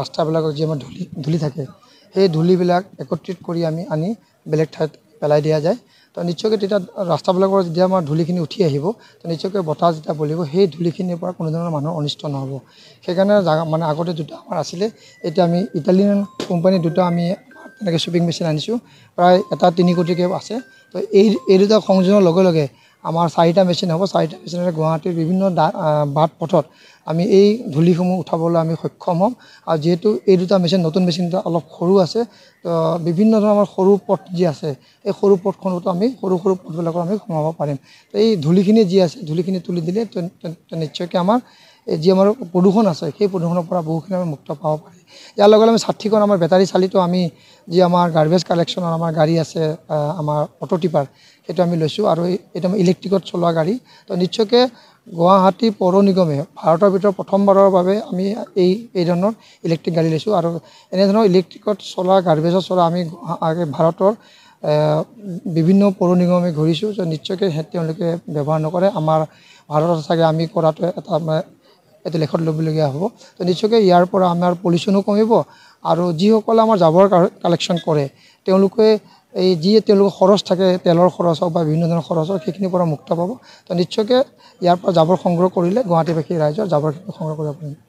ৰাস্তাবিলাকত যি আমাৰ ধূলি ধূলি থাকে সেই ধূলিবিলাক একত্ৰিত কৰি আমি আনি বেলেগ ঠাইত পেলাই দিয়া যায় তো নিশ্চয়কৈ তেতিয়া ৰাস্তাবিলাকৰ যেতিয়া আমাৰ ধূলিখিনি উঠি আহিব তো নিশ্চয়কৈ বতাহ যেতিয়া বলিব সেই ধূলিখিনিৰ পৰা কোনো ধৰণৰ মানুহৰ অনিষ্ট নহ'ব সেইকাৰণে মানে আগতে দুটা আমাৰ আছিলে এতিয়া আমি ইটালিয়ান কোম্পানী দুটা আমি তেনেকৈ চুপিং মেচিন আনিছোঁ প্ৰায় এটা তিনি কোটিকৈ আছে তো এই এই দুটা সংযোজনৰ লগে লগে আমাৰ চাৰিটা মেচিন হ'ব চাৰিটা মেচিনেৰে গুৱাহাটীৰ বিভিন্ন বাট পথত আমি এই ধূলিসমূহ উঠাবলৈ আমি সক্ষম হ'ম আৰু যিহেতু এই দুটা মেচিন নতুন মেচিনটো অলপ সৰু আছে তো বিভিন্ন ধৰণৰ আমাৰ সৰু পথ যি আছে এই সৰু পথখনতো আমি সৰু সৰু পথবিলাকত আমি সোমাব পাৰিম তো এই ধূলিখিনি যি আছে ধূলিখিনি তুলি দিলে নিশ্চয়কৈ আমাৰ যি আমাৰ প্ৰদূষণ আছে সেই প্ৰদূষণৰ পৰা বহুখিনি আমি মুক্ত পাব পাৰি ইয়াৰ লগে লগে আমি ষাঠিখন আমাৰ বেটাৰী চালিত আমি যি আমাৰ গাৰ্বেজ কালেকশ্যনৰ আমাৰ গাড়ী আছে আমাৰ অট' টিপাৰ সেইটো আমি লৈছোঁ আৰু এইটো আমি ইলেক্ট্ৰিকত চলোৱা গাড়ী তো নিশ্চয়কৈ গুৱাহাটী পৌৰ নিগমে ভাৰতৰ ভিতৰত প্ৰথমবাৰৰ বাবে আমি এই এই ধৰণৰ ইলেক্ট্ৰিক গাড়ী লৈছোঁ আৰু এনেধৰণৰ ইলেক্ট্ৰিকত চলা গাৰ্বেজত চলা আমি ভাৰতৰ বিভিন্ন পৌৰ নিগম আমি ঘূৰিছোঁ যে নিশ্চয়কৈ তেওঁলোকে ব্যৱহাৰ নকৰে আমাৰ ভাৰতত চাগে আমি কৰাটোৱে এটা এটা লেখত ল'বলগীয়া হ'ব তো নিশ্চয়কৈ ইয়াৰ পৰা আমাৰ পলিউশ্যনো কমিব আৰু যিসকলে আমাৰ জাবৰ কালেকশ্যন কৰে তেওঁলোকে এই যি তেওঁলোকৰ খৰচ থাকে তেলৰ খৰচ হওক বা বিভিন্ন ধৰণৰ খৰচ হওক সেইখিনিৰ পৰা মুক্ত পাব তো নিশ্চয়কৈ ইয়াৰ পৰা জাবৰ সংগ্ৰহ কৰিলে গুৱাহাটীবাসী ৰাইজৰ জাবৰখিনি সংগ্ৰহ কৰিব পাৰিম